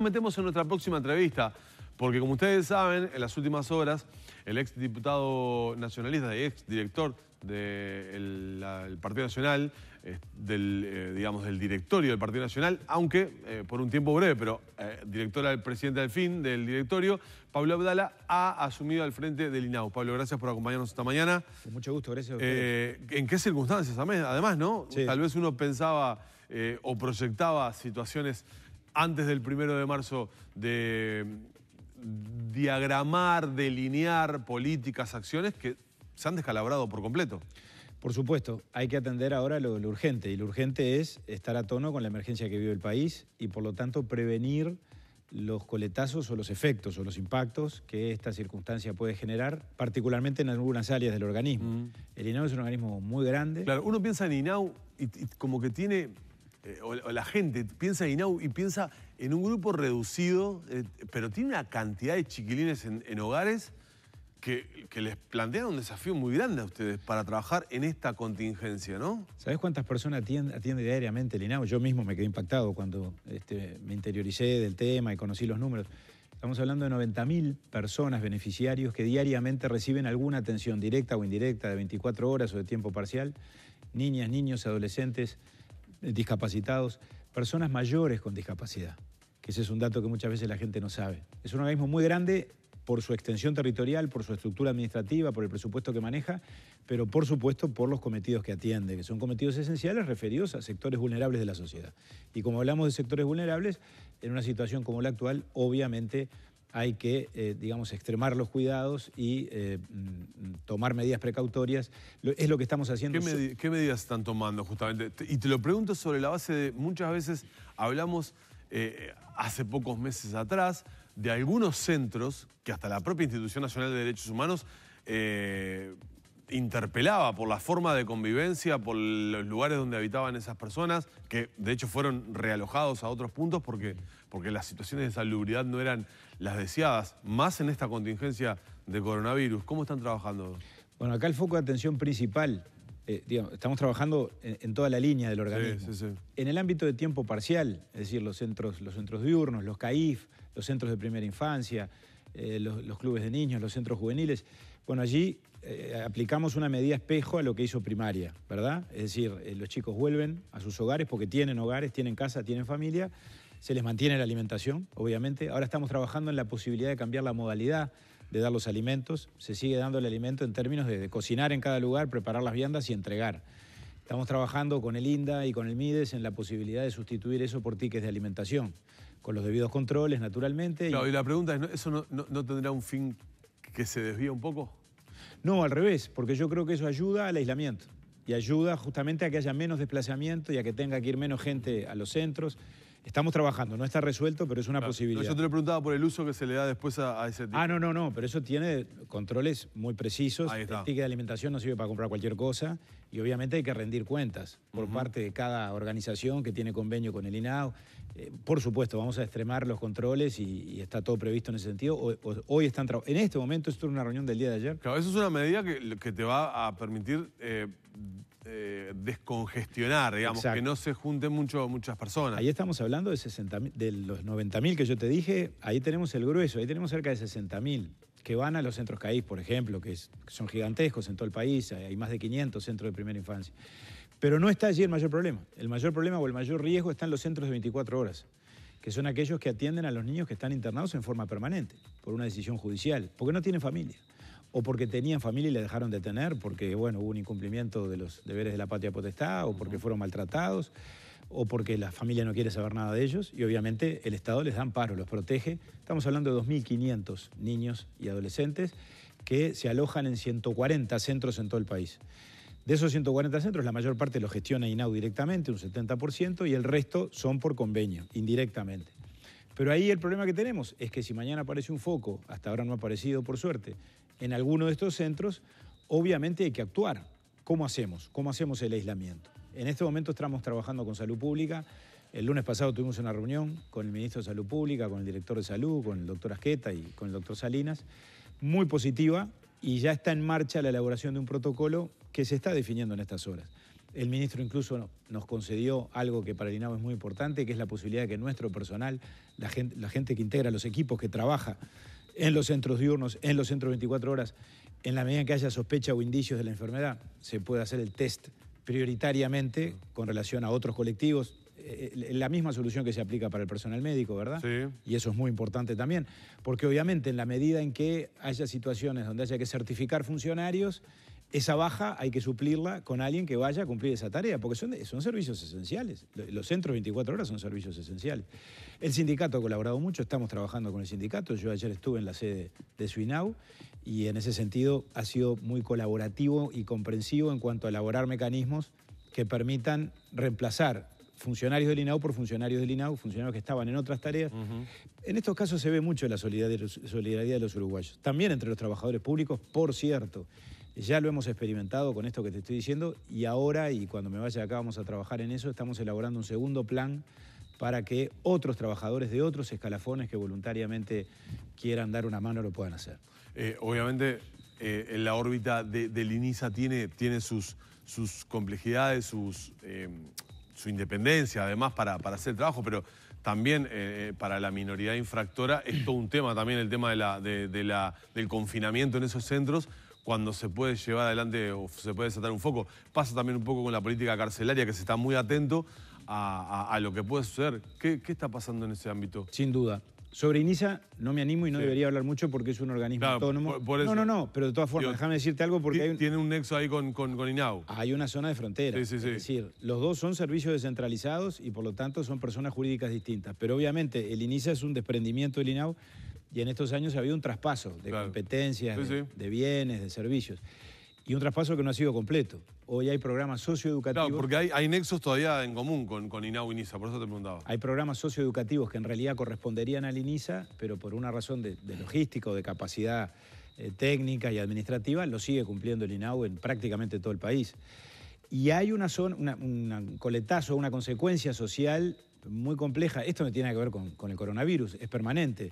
metemos en nuestra próxima entrevista, porque como ustedes saben, en las últimas horas, el ex diputado nacionalista y ex director del Partido Nacional, eh, del, eh, digamos, del directorio del Partido Nacional, aunque eh, por un tiempo breve, pero director del presidente del fin del directorio, Pablo Abdala, ha asumido al frente del INAU. Pablo, gracias por acompañarnos esta mañana. Con mucho gusto, gracias ¿En qué circunstancias? Además, ¿no? Tal vez uno pensaba o proyectaba situaciones antes del primero de marzo de diagramar, delinear políticas, acciones que se han descalabrado por completo. Por supuesto, hay que atender ahora lo, urgente y lo urgente es estar a tono con la emergencia que vive el país y por lo tanto prevenir los coletazos o los efectos o los impactos que esta circunstancia puede generar, particularmente en algunas áreas del organismo. Mm. El INAU es un organismo muy grande. Claro, uno piensa en INAU y como que tiene eh, o, la gente piensa en INAU y piensa en un grupo reducido, eh, pero tiene una cantidad de chiquilines en, hogares que, les plantean un desafío muy grande a ustedes para trabajar en esta contingencia, ¿no? ¿Sabes cuántas personas atiende, diariamente el INAU? Yo mismo me quedé impactado cuando este, me interioricé del tema y conocí los números. Estamos hablando de 90.000 personas, beneficiarios, que diariamente reciben alguna atención directa o indirecta de 24 horas o de tiempo parcial. Niñas, niños, adolescentes, discapacitados, personas mayores con discapacidad, que ese es un dato que muchas veces la gente no sabe. Es un organismo muy grande por su extensión territorial, por su estructura administrativa, por el presupuesto que maneja, pero por supuesto por los cometidos que atiende, que son cometidos esenciales referidos a sectores vulnerables de la sociedad. Y como hablamos de sectores vulnerables, en una situación como la actual, obviamente hay que, eh, digamos, extremar los cuidados y eh, mm, tomar medidas precautorias. Es lo que estamos haciendo. ¿Qué, medidas están tomando justamente? Y te lo pregunto sobre la base de, muchas veces hablamos eh, hace pocos meses atrás de algunos centros que hasta la propia Institución Nacional de Derechos Humanos interpelaba por la forma de convivencia, por los lugares donde habitaban esas personas, que de hecho fueron realojados a otros puntos porque porque las situaciones de salubridad no eran las deseadas, más en esta contingencia de coronavirus. ¿Cómo están trabajando? Bueno, acá el foco de atención principal, eh, estamos trabajando en, toda la línea del organismo. En el ámbito de tiempo parcial, es decir, los centros, los centros diurnos, los CAIF, los centros de primera infancia, eh, los, clubes de niños, los centros juveniles. Bueno, allí eh, aplicamos una medida espejo a lo que hizo primaria, ¿verdad? Es decir, los chicos vuelven a sus hogares porque tienen hogares, tienen casa, tienen familia se les mantiene la alimentación, obviamente. Ahora estamos trabajando en la posibilidad de cambiar la modalidad de dar los alimentos. Se sigue dando el alimento en términos de, cocinar en cada lugar, preparar las viandas y entregar. Estamos trabajando con el INDA y con el MIDES en la posibilidad de sustituir eso por tickets de alimentación, con los debidos controles, naturalmente. y, la pregunta es, ¿eso no, tendrá un fin que se desvíe un poco? No, al revés, porque yo creo que eso ayuda al aislamiento y ayuda justamente a que haya menos desplazamiento y a que tenga que ir menos gente a los centros estamos trabajando, no está resuelto, pero es una posibilidad. yo te lo preguntaba por el uso que se le da después a, ese tipo. Ah, no, no, no, pero eso tiene controles muy precisos. El ticket de alimentación no sirve para comprar cualquier cosa y obviamente hay que rendir cuentas por parte de cada organización que tiene convenio con el INAO. Eh, por supuesto, vamos a extremar los controles y, está todo previsto en ese sentido. hoy están en este momento, esto es una reunión del día de ayer. Claro, eso es una medida que, te va a permitir eh, eh, descongestionar, digamos, que no se junten mucho, muchas personas. Ahí estamos hablando de, de los 90.000 que yo te dije, ahí tenemos el grueso, ahí tenemos cerca de 60.000 que van a los centros CAIS, por ejemplo, que, son gigantescos en todo el país, hay más de 500 centros de primera infancia. Pero no está allí el mayor problema. El mayor problema o el mayor riesgo están los centros de 24 horas, que son aquellos que atienden a los niños que están internados en forma permanente, por una decisión judicial, porque no tienen familia o porque tenían familia y le dejaron de tener, porque bueno, hubo un incumplimiento de los deberes de la patria potestad, o porque fueron maltratados, o porque la familia no quiere saber nada de ellos, y obviamente el Estado les da amparo, los protege. Estamos hablando de 2.500 niños y adolescentes que se alojan en 140 centros en todo el país. De esos 140 centros, la mayor parte los gestiona INAU directamente, un 70%, y el resto son por convenio, indirectamente. Pero ahí el problema que tenemos es que si mañana aparece un foco, hasta ahora no ha aparecido por suerte, en alguno de estos centros, obviamente hay que actuar. ¿Cómo hacemos? ¿Cómo hacemos el aislamiento? En este momento estamos trabajando con salud pública. El lunes pasado tuvimos una reunión con el ministro de Salud Pública, con el director de salud, con el doctor Asqueta y con el doctor Salinas, muy positiva y ya está en marcha la elaboración de un protocolo que se está definiendo en estas horas. El ministro incluso nos concedió algo que para el es muy importante, que es la posibilidad de que nuestro personal, la gente, la gente que integra los equipos, que trabaja en los centros diurnos, en los centros 24 horas. En la medida en que haya sospecha o indicios de la enfermedad, se puede hacer el test prioritariamente con relación a otros colectivos. Eh, eh, la misma solución que se aplica para el personal médico, ¿verdad? Sí. Y eso es muy importante también, porque obviamente en la medida en que haya situaciones donde haya que certificar funcionarios, esa baja hay que suplirla con alguien que vaya a cumplir esa tarea, porque son, servicios esenciales. Los centros 24 horas son servicios esenciales. El sindicato ha colaborado mucho, estamos trabajando con el sindicato. Yo ayer estuve en la sede de Suinau y en ese sentido ha sido muy colaborativo y comprensivo en cuanto a elaborar mecanismos que permitan reemplazar funcionarios del INAU por funcionarios del INAU, funcionarios que estaban en otras tareas. En estos casos se ve mucho la solidaridad de los uruguayos, también entre los trabajadores públicos, por cierto. Ya lo hemos experimentado con esto que te estoy diciendo y ahora, y cuando me vaya acá vamos a trabajar en eso, estamos elaborando un segundo plan para que otros trabajadores de otros escalafones que voluntariamente quieran dar una mano lo puedan hacer. Eh, obviamente, eh, la órbita de, del INISA tiene, tiene sus, sus complejidades, sus, em, su independencia, además, para, hacer trabajo, pero también eh, para la minoría infractora es todo un tema también el tema la, del confinamiento en esos centros, cuando se puede llevar adelante o se puede desatar un foco. Pasa también un poco con la política carcelaria, que se está muy atento a, lo que puede suceder. ¿Qué, está pasando en ese ámbito? Sin duda. Sobre INISA no me animo y no debería hablar mucho porque es un organismo autónomo. no, no, no, pero de todas formas, déjame decirte algo porque hay Tiene un nexo ahí con, con, INAU. Hay una zona de frontera. es decir, los dos son servicios descentralizados y por lo tanto son personas jurídicas distintas. Pero obviamente el INISA es un desprendimiento del INAU y en estos años ha habido un traspaso de competencias, de, bienes, de servicios y un traspaso que no ha sido completo. Hoy hay programas socioeducativos. Claro, porque hay, nexos todavía en común con, con INAU y Inisa. por eso te preguntaba. Hay programas socioeducativos que en realidad corresponderían al INISA, pero por una razón de, logístico, logística de capacidad eh, técnica y administrativa, lo sigue cumpliendo el INAU en prácticamente todo el país. Y hay una un coletazo, una consecuencia social muy compleja. Esto no tiene que ver con el coronavirus, es permanente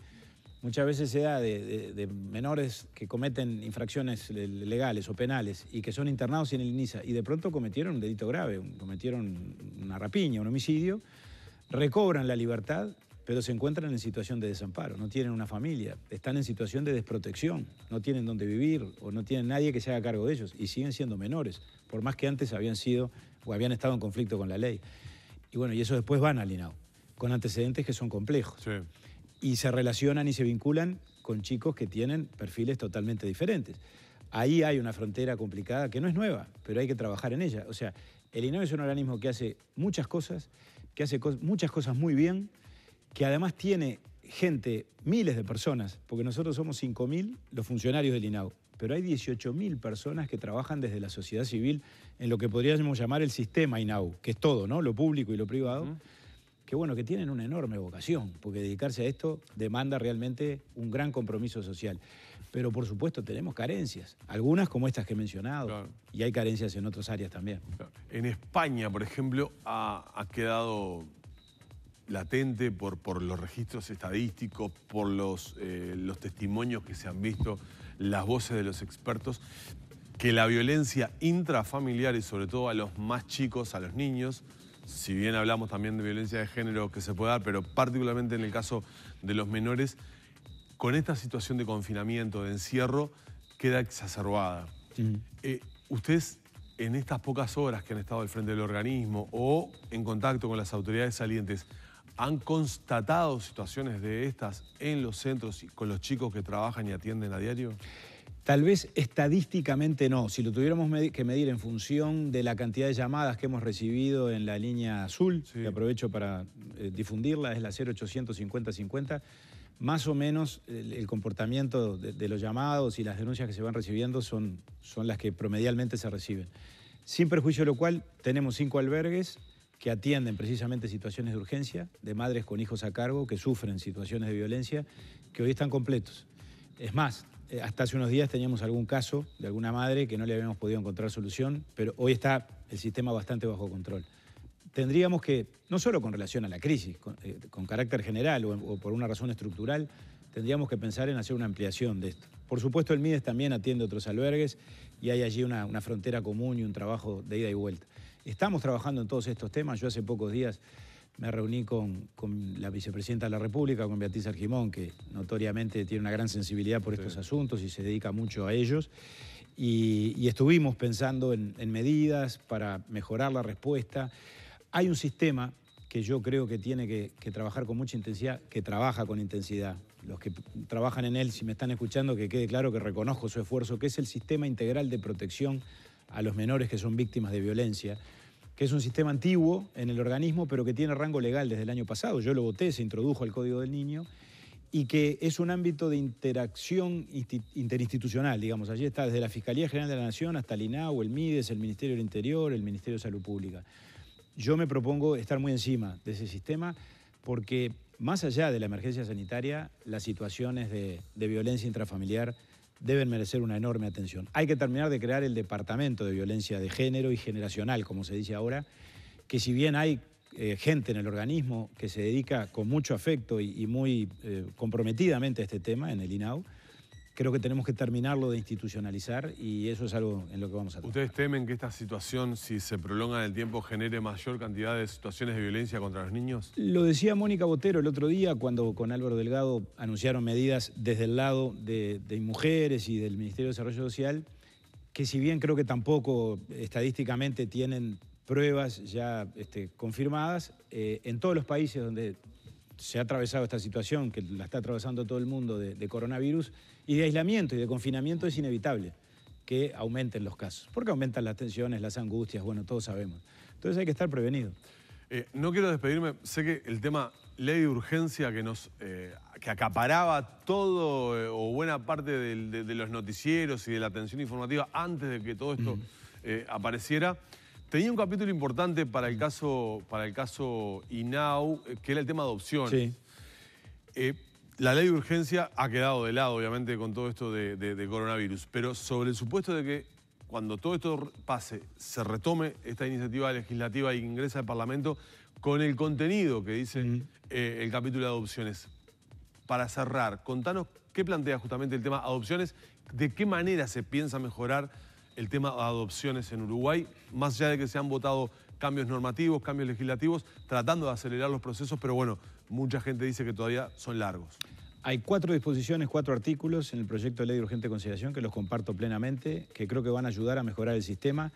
muchas veces se da de, menores que cometen infracciones legales o penales y que son internados en el INISA y de pronto cometieron un delito grave, cometieron una rapiña, un homicidio, recobran la libertad, pero se encuentran en situación de desamparo, no tienen una familia, están en situación de desprotección, no tienen dónde vivir o no tienen nadie que se haga cargo de ellos y siguen siendo menores, por más que antes habían sido o habían estado en conflicto con la ley. Y bueno, y eso después van al INAO, con antecedentes que son complejos y se relacionan y se vinculan con chicos que tienen perfiles totalmente diferentes. Ahí hay una frontera complicada que no es nueva, pero hay que trabajar en ella. O sea, el INAU es un organismo que hace muchas cosas, que hace muchas cosas muy bien, que además tiene gente, miles de personas, porque nosotros somos 5.000 los funcionarios del INAU, pero hay 18.000 personas que trabajan desde la sociedad civil en lo que podríamos llamar el sistema INAU, que es todo, ¿no? Lo público y lo privado que bueno, que tienen una enorme vocación, porque dedicarse a esto demanda realmente un gran compromiso social. Pero por supuesto tenemos carencias, algunas como estas que he mencionado, y hay carencias en otras áreas también. En España, por ejemplo, ha, quedado latente por, por, los registros estadísticos, por los, eh, los testimonios que se han visto, las voces de los expertos, que la violencia intrafamiliar y sobre todo a los más chicos, a los niños, si bien hablamos también de violencia de género que se puede dar, pero particularmente en el caso de los menores, con esta situación de confinamiento, de encierro, queda exacerbada. Eh, ustedes en estas pocas horas que han estado al frente del organismo o en contacto con las autoridades salientes, ¿han constatado situaciones de estas en los centros y con los chicos que trabajan y atienden a diario? Tal vez estadísticamente no, si lo tuviéramos que medir en función de la cantidad de llamadas que hemos recibido en la línea azul, que aprovecho para eh, difundirla, es la 085050, más o menos el, comportamiento de, los llamados y las denuncias que se van recibiendo son, son las que promedialmente se reciben. Sin perjuicio de lo cual, tenemos cinco albergues que atienden precisamente situaciones de urgencia, de madres con hijos a cargo que sufren situaciones de violencia, que hoy están completos. Es más, eh, hasta hace unos días teníamos algún caso de alguna madre que no le habíamos podido encontrar solución, pero hoy está el sistema bastante bajo control. Tendríamos que, no solo con relación a la crisis, con, eh, carácter general o, por una razón estructural, tendríamos que pensar en hacer una ampliación de esto. Por supuesto, el MIDES también atiende otros albergues y hay allí una frontera común y un trabajo de ida y vuelta. Estamos trabajando en todos estos temas. Yo hace pocos días me reuní con, con, la vicepresidenta de la República, con Beatriz Argimón, que notoriamente tiene una gran sensibilidad por estos asuntos y se dedica mucho a ellos. Y, estuvimos pensando en, medidas para mejorar la respuesta. Hay un sistema que yo creo que tiene que, que, trabajar con mucha intensidad, que trabaja con intensidad. Los que trabajan en él, si me están escuchando, que quede claro que reconozco su esfuerzo, que es el sistema integral de protección a los menores que son víctimas de violencia que es un sistema antiguo en el organismo, pero que tiene rango legal desde el año pasado. Yo lo voté, se introdujo al Código del Niño y que es un ámbito de interacción interinstitucional, digamos. Allí está desde la Fiscalía General de la Nación hasta el INAU, el MIDES, el Ministerio del Interior, el Ministerio de Salud Pública. Yo me propongo estar muy encima de ese sistema porque más allá de la emergencia sanitaria, las situaciones de, de violencia intrafamiliar deben merecer una enorme atención. Hay que terminar de crear el departamento de violencia de género y generacional, como se dice ahora, que si bien hay eh, gente en el organismo que se dedica con mucho afecto y, muy eh, comprometidamente a este tema en el INAU, creo que tenemos que terminarlo de institucionalizar y eso es algo en lo que vamos a trabajar. ¿Ustedes temen que esta situación, si se prolonga en el tiempo, genere mayor cantidad de situaciones de violencia contra los niños? Lo decía Mónica Botero el otro día cuando con Álvaro Delgado anunciaron medidas desde el lado de, mujeres y del Ministerio de Desarrollo Social, que si bien creo que tampoco estadísticamente tienen pruebas ya este, confirmadas, eh, en todos los países donde se ha atravesado esta situación, que la está atravesando todo el mundo de, coronavirus, y de aislamiento y de confinamiento es inevitable que aumenten los casos, porque aumentan las tensiones, las angustias, bueno, todos sabemos. Entonces hay que estar prevenido. Eh, no quiero despedirme, sé que el tema ley de urgencia que nos eh, que acaparaba todo eh, o buena parte de, los noticieros y de la atención informativa antes de que todo esto apareciera. Tenía un capítulo importante para el caso, para el caso INAU, eh, que era el tema de adopciones. Eh, la ley de urgencia ha quedado de lado, obviamente, con todo esto de, coronavirus, pero sobre el supuesto de que cuando todo esto pase, se retome esta iniciativa legislativa e ingresa al Parlamento con el contenido que dice eh, el capítulo de adopciones. Para cerrar, contanos qué plantea justamente el tema adopciones, de qué manera se piensa mejorar el tema de adopciones en Uruguay, más allá de que se han votado cambios normativos, cambios legislativos, tratando de acelerar los procesos, pero bueno, mucha gente dice que todavía son largos. Hay cuatro disposiciones, cuatro artículos en el proyecto de ley de urgente consideración que los comparto plenamente, que creo que van a ayudar a mejorar el sistema.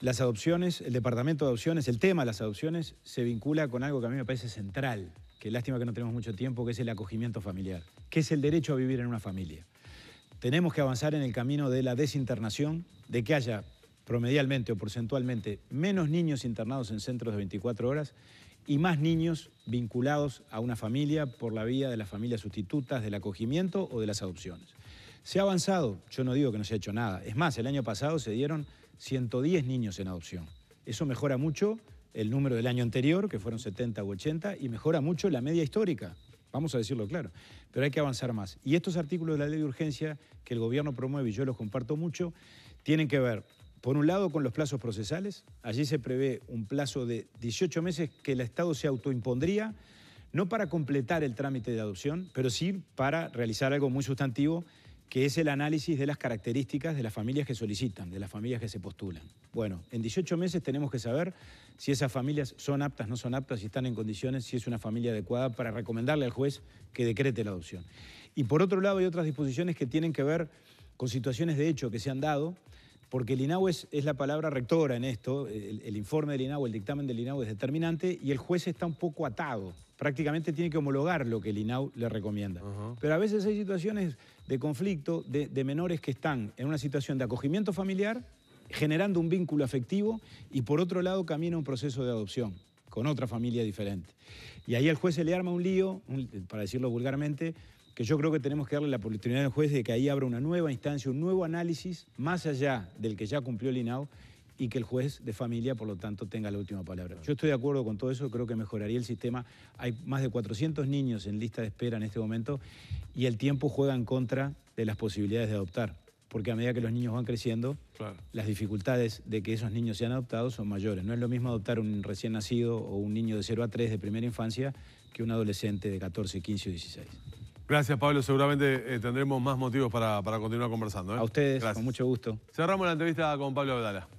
Las adopciones, el departamento de adopciones, el tema de las adopciones se vincula con algo que a mí me parece central, que lástima que no tenemos mucho tiempo, que es el acogimiento familiar, que es el derecho a vivir en una familia. Tenemos que avanzar en el camino de la desinternación, de que haya promedialmente o porcentualmente menos niños internados en centros de 24 horas y más niños vinculados a una familia por la vía de las familias sustitutas, del acogimiento o de las adopciones. Se ha avanzado, yo no digo que no se ha hecho nada, es más, el año pasado se dieron 110 niños en adopción. Eso mejora mucho el número del año anterior, que fueron 70 u 80, y mejora mucho la media histórica. Vamos a decirlo claro, pero hay que avanzar más. Y estos artículos de la ley de urgencia que el gobierno promueve, y yo los comparto mucho, tienen que ver, por un lado, con los plazos procesales. Allí se prevé un plazo de 18 meses que el Estado se autoimpondría, no para completar el trámite de adopción, pero sí para realizar algo muy sustantivo que es el análisis de las características de las familias que solicitan, de las familias que se postulan. Bueno, en 18 meses tenemos que saber si esas familias son aptas, no son aptas, si están en condiciones, si es una familia adecuada para recomendarle al juez que decrete la adopción. Y por otro lado hay otras disposiciones que tienen que ver con situaciones de hecho que se han dado, porque el INAU es, la palabra rectora en esto, el, informe del INAU, el dictamen del INAU es determinante y el juez está un poco atado, prácticamente tiene que homologar lo que el INAU le recomienda. Pero a veces hay situaciones de conflicto de, menores que están en una situación de acogimiento familiar, generando un vínculo afectivo y por otro lado camina un proceso de adopción con otra familia diferente. Y ahí el juez se le arma un lío, para decirlo vulgarmente, que yo creo que tenemos que darle la oportunidad al juez de que ahí abra una nueva instancia, un nuevo análisis, más allá del que ya cumplió el INAO, y que el juez de familia, por lo tanto, tenga la última palabra. Yo estoy de acuerdo con todo eso, creo que mejoraría el sistema. Hay más de 400 niños en lista de espera en este momento y el tiempo juega en contra de las posibilidades de adoptar, porque a medida que los niños van creciendo, las dificultades de que esos niños sean adoptados son mayores. No es lo mismo adoptar un recién nacido o un niño de 0 a 3 de primera infancia que un adolescente de 14, 15 o 16. Gracias, Pablo. Seguramente eh, tendremos más motivos para, para continuar conversando. ¿eh? A ustedes, con mucho gusto. Cerramos la entrevista con Pablo Abdala.